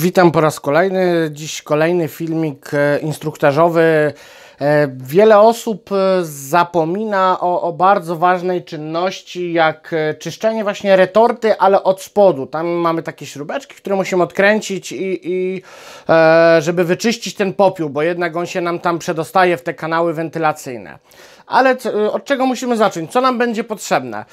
Witam po raz kolejny. Dziś kolejny filmik e, instruktażowy. E, wiele osób e, zapomina o, o, bardzo ważnej czynności, jak czyszczenie właśnie retorty, ale od spodu. Tam mamy takie śrubeczki, które musimy odkręcić i, i żeby wyczyścić ten popiół, bo jednak on się nam tam przedostaje w te kanały wentylacyjne. Ale od czego musimy zacząć? Co nam będzie potrzebne,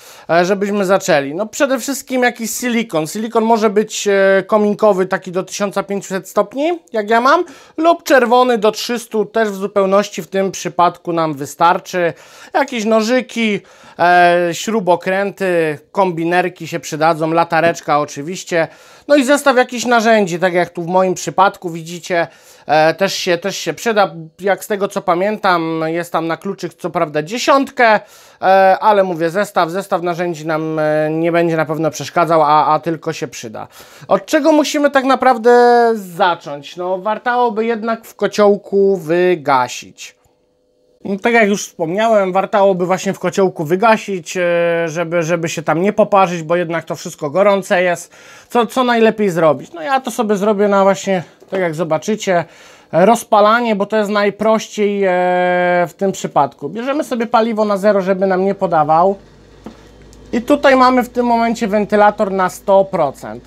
żebyśmy zaczęli? No przede wszystkim jakiś silikon. Silikon może być kominkowy, taki do 1500 stopni, jak ja mam, lub czerwony do 300 też w zupełności w tym przypadku nam wystarczy. Jakieś nożyki, e, śrubokręty, kombinerki się przydadzą, latareczka oczywiście. No i zestaw jakichś narzędzi, tak jak tu w moim przypadku widzicie, e, też, się, też się przyda. Jak z tego co pamiętam, jest tam na kluczyk co prawda dziesiątkę, e, ale mówię zestaw, zestaw narzędzi nam e, nie będzie na pewno przeszkadzał, a, a tylko się przyda. Od czego musimy tak naprawdę naprawdę zacząć? No, wartałoby jednak w kociołku wygasić. No, tak jak już wspomniałem, wartałoby właśnie w kociołku wygasić, e, żeby, żeby się tam nie poparzyć, bo jednak to wszystko gorące jest. Co, co najlepiej zrobić? No ja to sobie zrobię na właśnie, tak jak zobaczycie, rozpalanie, bo to jest najprościej e, w tym przypadku. Bierzemy sobie paliwo na zero, żeby nam nie podawał. I tutaj mamy w tym momencie wentylator na 100%.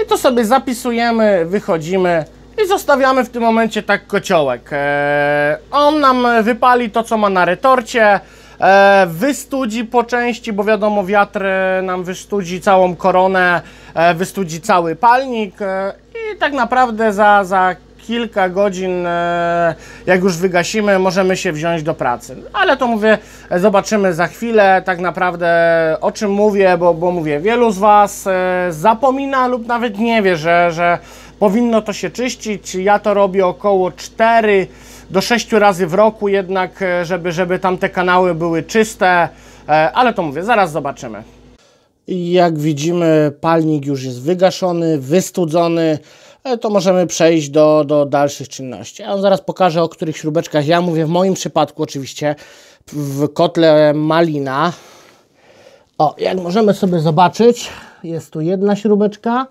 I to sobie zapisujemy, wychodzimy i zostawiamy w tym momencie tak kociołek. E, on nam wypali to, co ma na retorcie, e, wystudzi po części, bo wiadomo, wiatr e, nam wystudzi całą koronę, wystudzi cały palnik i tak naprawdę za, za kilka godzin, e, jak już wygasimy, możemy się wziąć do pracy. Ale to mówię, e, zobaczymy za chwilę tak naprawdę o czym mówię, bo, bo mówię, wielu z Was e, zapomina lub nawet nie wie, że, że powinno to się czyścić. Ja to robię około 4 do 6 razy w roku jednak, żeby, żeby tam te kanały były czyste, ale to mówię, zaraz zobaczymy. Jak widzimy, palnik już jest wygaszony, wystudzony. E, to możemy przejść do, do dalszych czynności. Ja zaraz pokażę, o których śrubeczkach ja mówię. W moim przypadku oczywiście w kotle malina. O, jak możemy sobie zobaczyć, jest tu jedna śrubeczka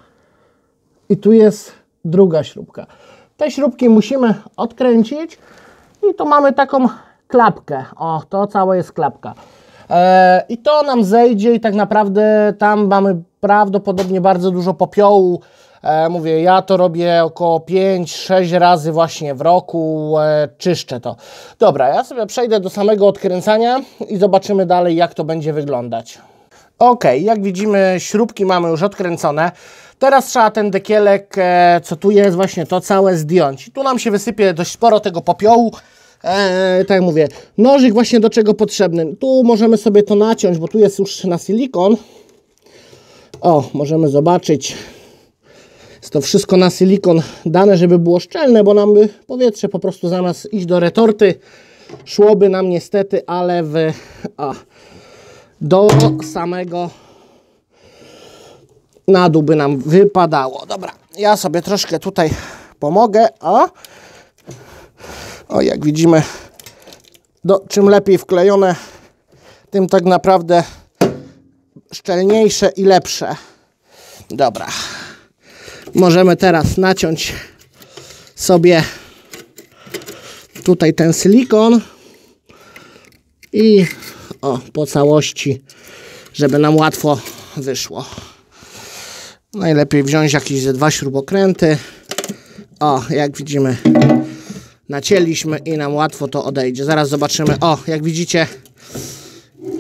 i tu jest druga śrubka. Te śrubki musimy odkręcić i tu mamy taką klapkę. O, to całe jest klapka. E, I to nam zejdzie i tak naprawdę tam mamy prawdopodobnie bardzo dużo popiołu, E, mówię, ja to robię około 5-6 razy właśnie w roku, e, czyszczę to. Dobra, ja sobie przejdę do samego odkręcania i zobaczymy dalej, jak to będzie wyglądać. Ok, jak widzimy, śrubki mamy już odkręcone. Teraz trzeba ten dekielek, e, co tu jest, właśnie to całe zdjąć. Tu nam się wysypie dość sporo tego popiołu. Eee, tak jak mówię, nożyk właśnie do czego potrzebny. Tu możemy sobie to naciąć, bo tu jest już na silikon. O, możemy zobaczyć. Jest to wszystko na silikon dane, żeby było szczelne, bo nam by powietrze po prostu zamiast iść do retorty szłoby nam niestety, ale w, a, do samego na dół by nam wypadało. Dobra, ja sobie troszkę tutaj pomogę, O, o jak widzimy, do, czym lepiej wklejone, tym tak naprawdę szczelniejsze i lepsze. Dobra możemy teraz naciąć sobie tutaj ten silikon i o, po całości, żeby nam łatwo wyszło. Najlepiej wziąć jakieś ze dwa śrubokręty. O, jak widzimy, nacięliśmy i nam łatwo to odejdzie. Zaraz zobaczymy. O, jak widzicie,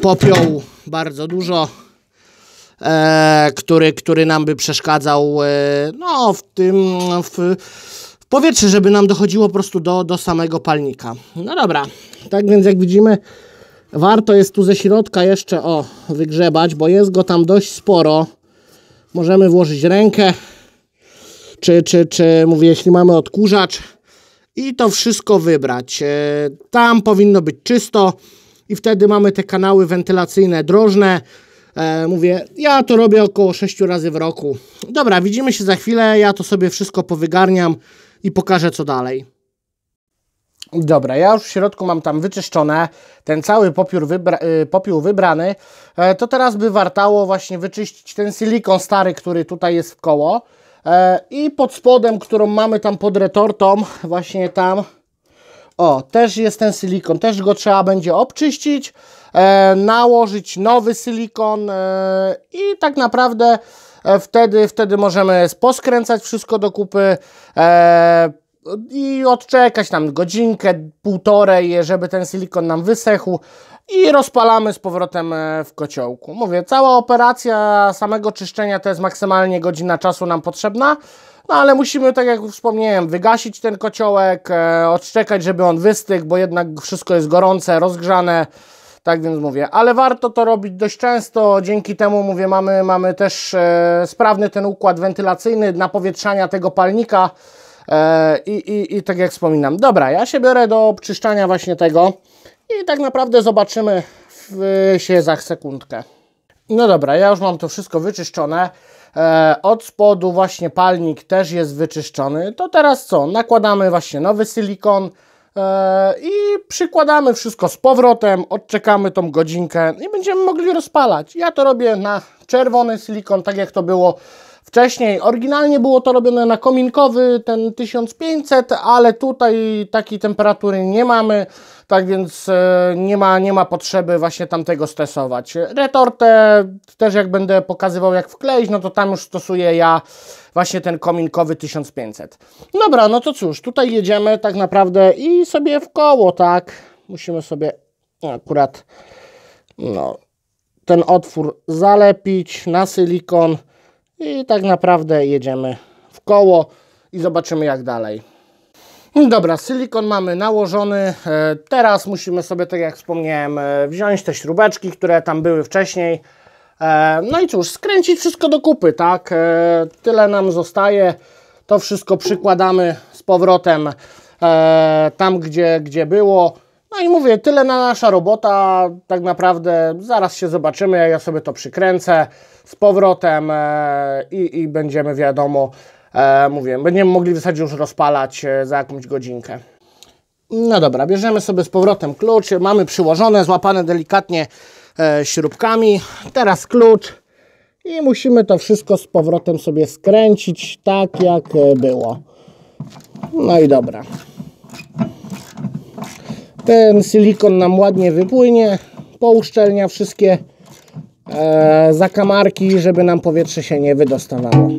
popiół bardzo dużo. E, który, który nam by przeszkadzał e, no, w tym w, w powietrze, żeby nam dochodziło po prostu do, do samego palnika. No dobra, tak więc jak widzimy, warto jest tu ze środka jeszcze o wygrzebać, bo jest go tam dość sporo. Możemy włożyć rękę, czy, czy, czy mówię, jeśli mamy odkurzacz i to wszystko wybrać. E, tam powinno być czysto i wtedy mamy te kanały wentylacyjne drożne, E, mówię, ja to robię około 6 razy w roku. Dobra, widzimy się za chwilę, ja to sobie wszystko powygarniam i pokażę co dalej. Dobra, ja już w środku mam tam wyczyszczone, ten cały popiór wybra y, popiół wybrany. E, to teraz by wartało właśnie wyczyścić ten silikon stary, który tutaj jest w koło. E, I pod spodem, którą mamy tam pod retortą, właśnie tam, o, też jest ten silikon, też go trzeba będzie obczyścić. E, nałożyć nowy silikon e, i tak naprawdę e, wtedy, wtedy możemy poskręcać wszystko do kupy i odczekać tam godzinkę, półtorej, żeby ten silikon nam wysechł i rozpalamy z powrotem w kociołku. Mówię, cała operacja samego czyszczenia to jest maksymalnie godzina czasu nam potrzebna, no ale musimy, tak jak wspomniałem, wygasić ten kociołek, odczekać, żeby on wystygł, bo jednak wszystko jest gorące, rozgrzane, tak więc mówię, ale warto to robić dość często, dzięki temu mówię, mamy, mamy też e, sprawny ten układ wentylacyjny, napowietrzania tego palnika e, i, i tak jak wspominam. Dobra, ja się biorę do obczyszczania właśnie tego i tak naprawdę zobaczymy w, się za sekundkę. No dobra, ja już mam to wszystko wyczyszczone. E, od spodu właśnie palnik też jest wyczyszczony. To teraz co? Nakładamy właśnie nowy silikon, E, i przykładamy wszystko z powrotem, odczekamy tą godzinkę i będziemy mogli rozpalać. Ja to robię na czerwony silikon, tak jak to było wcześniej. Oryginalnie było to robione na kominkowy, ten 1500, ale tutaj takiej temperatury nie mamy, tak więc e, nie ma, nie ma potrzeby właśnie tamtego stresować. Retortę też jak będę pokazywał jak wkleić, no to tam już stosuję ja właśnie ten kominkowy 1500. Dobra, no to cóż, tutaj jedziemy tak naprawdę i sobie w koło, tak? Musimy sobie akurat no, ten otwór zalepić na silikon, i tak naprawdę jedziemy w koło i zobaczymy jak dalej. No dobra, silikon mamy nałożony. E, teraz musimy sobie, tak jak wspomniałem, e, wziąć te śrubeczki, które tam były wcześniej. E, no i cóż, skręcić wszystko do kupy, tak? Tyle nam zostaje. To wszystko przykładamy z powrotem tam, gdzie, gdzie było. No i mówię, tyle na nasza robota, tak naprawdę zaraz się zobaczymy, ja sobie to przykręcę z powrotem e, i, i będziemy wiadomo, e, mówię, będziemy mogli w zasadzie już rozpalać e, za jakąś godzinkę. No dobra, bierzemy sobie z powrotem klucz, mamy przyłożone, złapane delikatnie śrubkami, teraz klucz i musimy to wszystko z powrotem sobie skręcić tak jak było. No i dobra. Ten silikon nam ładnie wypłynie, pouszczelnia wszystkie e, zakamarki, żeby nam powietrze się nie wydostawało.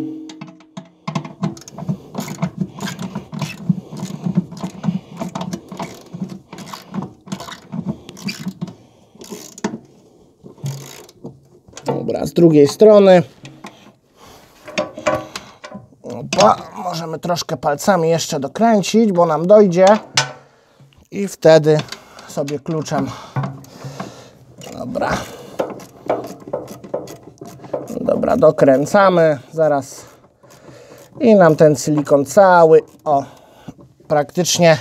Dobra, z drugiej strony. Opa, możemy troszkę palcami jeszcze dokręcić, bo nam dojdzie i wtedy sobie kluczem dobra dobra dokręcamy zaraz i nam ten silikon cały o praktycznie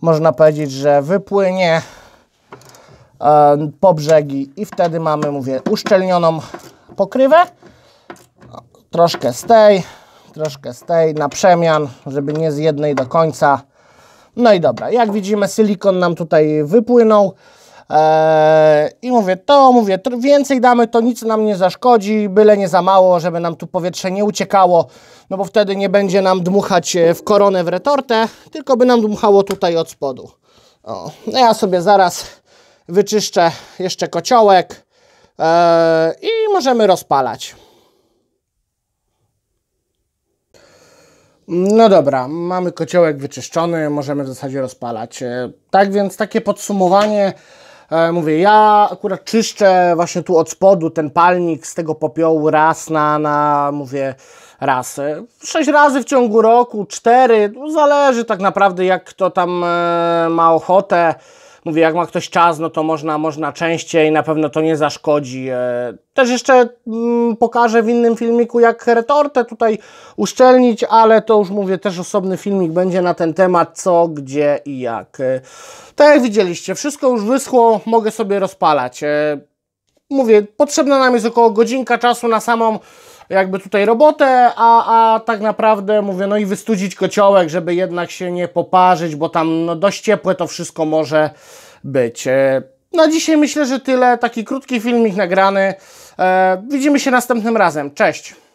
można powiedzieć, że wypłynie e, po brzegi i wtedy mamy, mówię, uszczelnioną pokrywę. Troszkę z tej, troszkę z tej na przemian, żeby nie z jednej do końca. No i dobra, jak widzimy silikon nam tutaj wypłynął. Eee, I mówię, to mówię, więcej damy, to nic nam nie zaszkodzi, byle nie za mało, żeby nam tu powietrze nie uciekało, no bo wtedy nie będzie nam dmuchać e, w koronę, w retortę, tylko by nam dmuchało tutaj od spodu. O, no ja sobie zaraz wyczyszczę jeszcze kociołek eee, i możemy rozpalać. No dobra, mamy kociołek wyczyszczony, możemy w zasadzie rozpalać. E, tak więc takie podsumowanie. E, mówię, ja akurat czyszczę właśnie tu od spodu ten palnik z tego popiołu raz na, na mówię, raz. E, sześć razy w ciągu roku, cztery, no zależy tak naprawdę jak kto tam ma ochotę mówię, jak ma ktoś czas, no to można, można częściej, na pewno to nie zaszkodzi. E, też jeszcze mm, pokażę w innym filmiku, jak retortę tutaj uszczelnić, ale to już mówię, też osobny filmik będzie na ten temat, co, gdzie i jak. E, tak jak widzieliście, wszystko już wyschło, mogę sobie rozpalać. E, mówię, potrzebna nam jest około godzinka czasu na samą jakby tutaj robotę, a, a tak naprawdę mówię, no i wystudzić kociołek, żeby jednak się nie poparzyć, bo tam no, dość ciepłe to wszystko może być. E, Na no, dzisiaj myślę, że tyle. Taki krótki filmik nagrany. E, widzimy się następnym razem. Cześć!